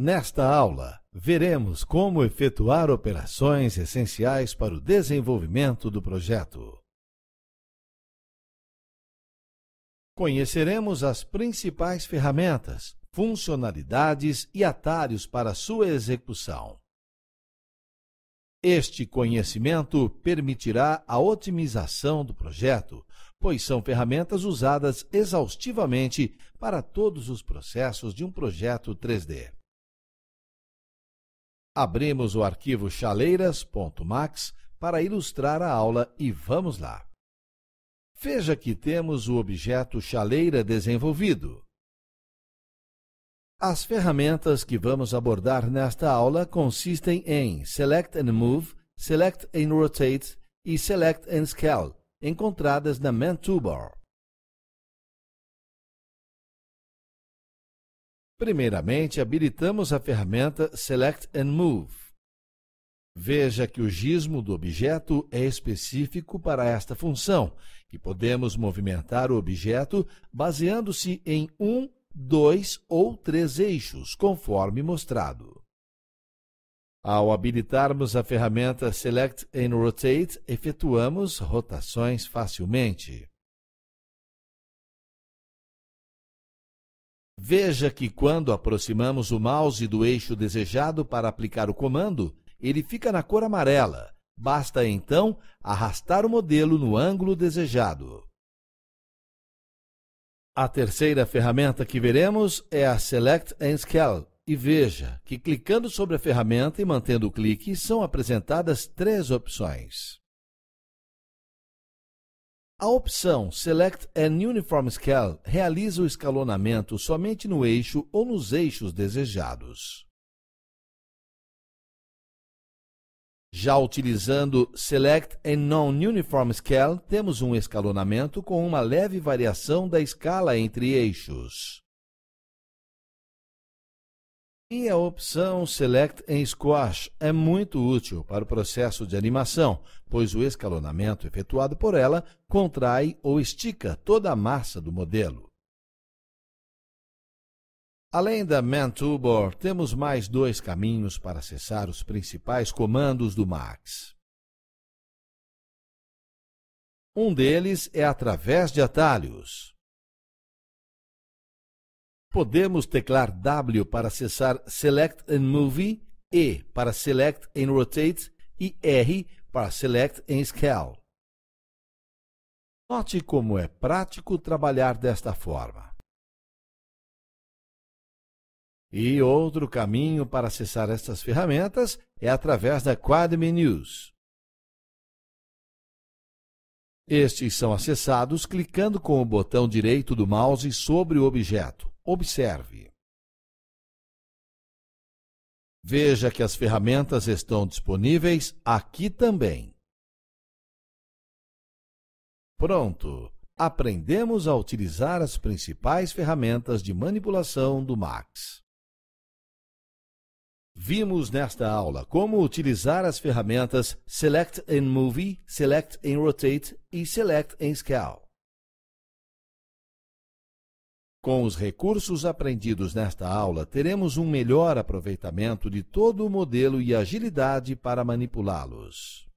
Nesta aula, veremos como efetuar operações essenciais para o desenvolvimento do projeto. Conheceremos as principais ferramentas, funcionalidades e atalhos para sua execução. Este conhecimento permitirá a otimização do projeto, pois são ferramentas usadas exaustivamente para todos os processos de um projeto 3D abrimos o arquivo chaleiras.max para ilustrar a aula e vamos lá. Veja que temos o objeto chaleira desenvolvido. As ferramentas que vamos abordar nesta aula consistem em Select and Move, Select and Rotate e Select and Scale, encontradas na Man Toolbar. Primeiramente, habilitamos a ferramenta Select and Move. Veja que o gizmo do objeto é específico para esta função, e podemos movimentar o objeto baseando-se em um, dois ou três eixos, conforme mostrado. Ao habilitarmos a ferramenta Select and Rotate, efetuamos rotações facilmente. Veja que quando aproximamos o mouse do eixo desejado para aplicar o comando, ele fica na cor amarela. Basta então arrastar o modelo no ângulo desejado. A terceira ferramenta que veremos é a Select and Scale. E veja que clicando sobre a ferramenta e mantendo o clique são apresentadas três opções. A opção Select an Uniform Scale realiza o escalonamento somente no eixo ou nos eixos desejados. Já utilizando Select a Non-Uniform Scale, temos um escalonamento com uma leve variação da escala entre eixos. E a opção Select em Squash é muito útil para o processo de animação, pois o escalonamento efetuado por ela contrai ou estica toda a massa do modelo. Além da Man temos mais dois caminhos para acessar os principais comandos do Max. Um deles é através de atalhos. Podemos teclar W para acessar Select and Movie, E para Select and Rotate e R para Select and Scale. Note como é prático trabalhar desta forma. E outro caminho para acessar estas ferramentas é através da Quad Menus. Estes são acessados clicando com o botão direito do mouse sobre o objeto. Observe. Veja que as ferramentas estão disponíveis aqui também. Pronto! Aprendemos a utilizar as principais ferramentas de manipulação do Max. Vimos nesta aula como utilizar as ferramentas Select in Movie, Select in Rotate e Select in Scale. Com os recursos aprendidos nesta aula, teremos um melhor aproveitamento de todo o modelo e agilidade para manipulá-los.